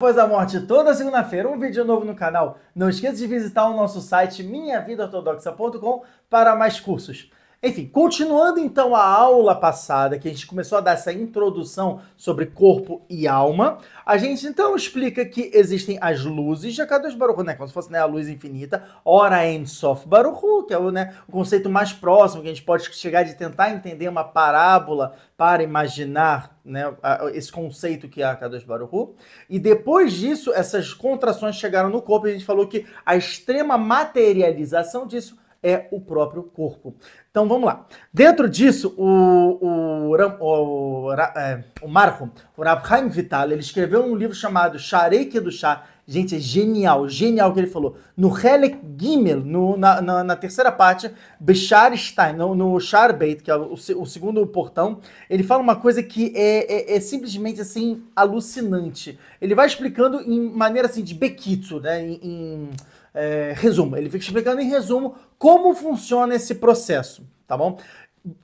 Depois a morte, toda segunda-feira, um vídeo novo no canal. Não esqueça de visitar o nosso site minhavidaortodoxa.com para mais cursos. Enfim, continuando então a aula passada, que a gente começou a dar essa introdução sobre corpo e alma, a gente então explica que existem as luzes de Akadosh Baruch né? Como se fosse né, a luz infinita, ora em Sof Baruch que é o, né, o conceito mais próximo que a gente pode chegar de tentar entender uma parábola para imaginar né, esse conceito que é a Kadosh Baruch E depois disso, essas contrações chegaram no corpo e a gente falou que a extrema materialização disso é o próprio corpo. Então vamos lá. Dentro disso, o, o, o, é, o Marco, o Rav Haim Vital, ele escreveu um livro chamado Shareik do Chá. Gente, é genial, genial o que ele falou. No Helek Gimel, no, na, na, na, terceira parte, Bechar Stein, no, no Sharbeit, que é o, o, segundo portão, ele fala uma coisa que é, é, é, simplesmente assim alucinante. Ele vai explicando em maneira assim de Bekitsu, né? em, em é, resumo. Ele fica explicando em resumo como funciona esse processo, tá bom?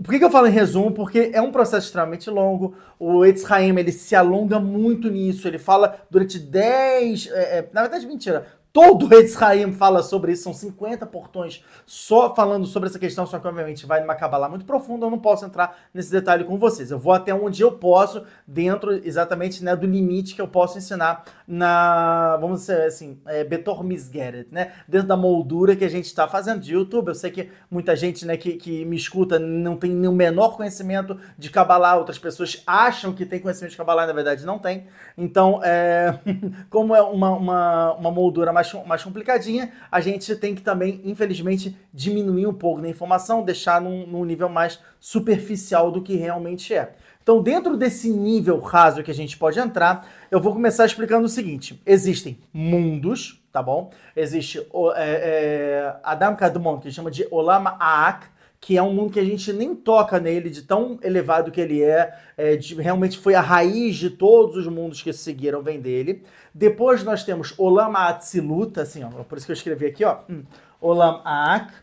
Por que, que, eu falo em resumo? Porque é um processo extremamente longo. O Eitz ele se alonga muito nisso. Ele fala durante 10... É, é, na verdade, mentira. Todo o Israel fala sobre isso, são 50 portões só falando sobre essa questão, só que obviamente vai numa cabala muito profunda, eu não posso entrar nesse detalhe com vocês. Eu vou até onde eu posso, dentro exatamente né, do limite que eu posso ensinar na, vamos dizer assim, é, Betor Misgeret, né? Dentro da moldura que a gente está fazendo de YouTube. Eu sei que muita gente né, que, que me escuta não tem nenhum o menor conhecimento de cabala. outras pessoas acham que tem conhecimento de e na verdade não tem. Então, é, como é uma, uma, uma moldura mais mais, mais complicadinha, a gente tem que também, infelizmente, diminuir um pouco da informação, deixar num, num nível mais superficial do que realmente é. Então, dentro desse nível raso que a gente pode entrar, eu vou começar explicando o seguinte: existem mundos, tá bom? Existe o, é, é, Adam Kadmon, que chama de Olama Aak, que é um mundo que a gente nem toca nele, de tão elevado que ele é, é de, realmente foi a raiz de todos os mundos que seguiram vem dele. Depois nós temos Olam Atsilut, assim, ó, por isso que eu escrevi aqui, ó, hum. Olam Aak,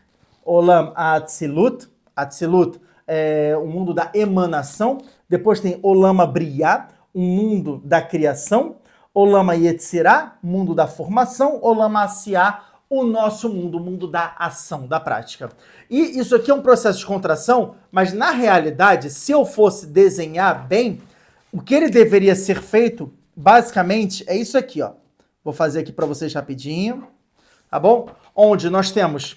Olam Atsilut, Atzilut é o mundo da emanação, depois tem Olama Briá, um mundo da criação, Olama Yetzirah, mundo da formação, Olama Asiá, o nosso mundo, o mundo da ação, da prática. E isso aqui é um processo de contração, mas na realidade, se eu fosse desenhar bem, o que ele deveria ser feito, basicamente, é isso aqui, ó. Vou fazer aqui para vocês rapidinho, tá bom? Onde nós temos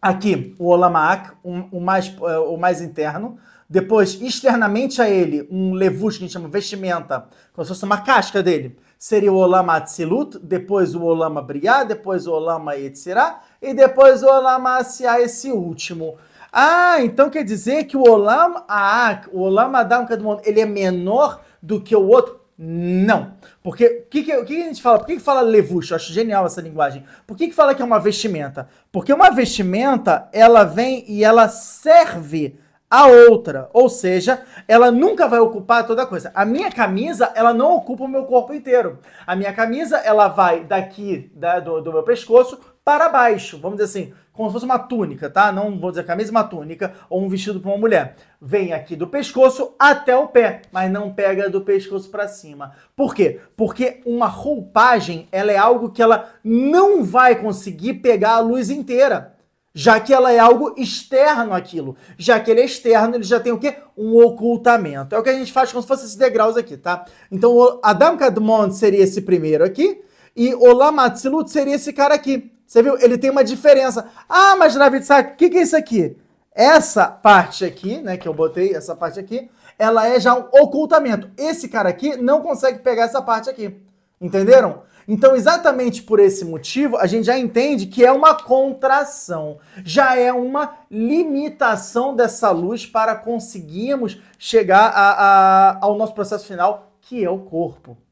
aqui o olamak, um, o, mais, é, o mais interno, depois, externamente a ele, um levush que a gente chama vestimenta, como se fosse uma casca dele, seria o Olama Atzilut, depois o Olama Briá, depois o Olama Yetzirá e depois o Olama Asiá, esse último. Ah, então quer dizer que o Olama Aak, o Olama Adam Kadmon, ele é menor do que o outro? Não. Porque o que, que, que, a gente fala? Por que, que fala levush? Eu acho genial essa linguagem. Por que, que fala que é uma vestimenta? Porque uma vestimenta, ela vem e ela serve a outra. Ou seja, ela nunca vai ocupar toda a coisa. A minha camisa, ela não ocupa o meu corpo inteiro. A minha camisa, ela vai daqui da, do, do meu pescoço para baixo. Vamos dizer assim, como se fosse uma túnica, tá? Não vou dizer camisa, uma túnica ou um vestido para uma mulher. Vem aqui do pescoço até o pé, mas não pega do pescoço para cima. Por quê? Porque uma roupagem, ela é algo que ela não vai conseguir pegar a luz inteira já que ela é algo externo àquilo. Já que ele é externo, ele já tem o quê? Um ocultamento. É o que a gente faz como se fosse esses degraus aqui, tá? Então, Adam Kadmon seria esse primeiro aqui, e o lamatzilut seria esse cara aqui. Você viu? Ele tem uma diferença. Ah, mas Navitsak, o que, que é isso aqui? Essa parte aqui, né, que eu botei, essa parte aqui, ela é já um ocultamento. Esse cara aqui não consegue pegar essa parte aqui. Entenderam? Então, exatamente por esse motivo, a gente já entende que é uma contração, já é uma limitação dessa luz para conseguirmos chegar a, a, ao nosso processo final, que é o corpo.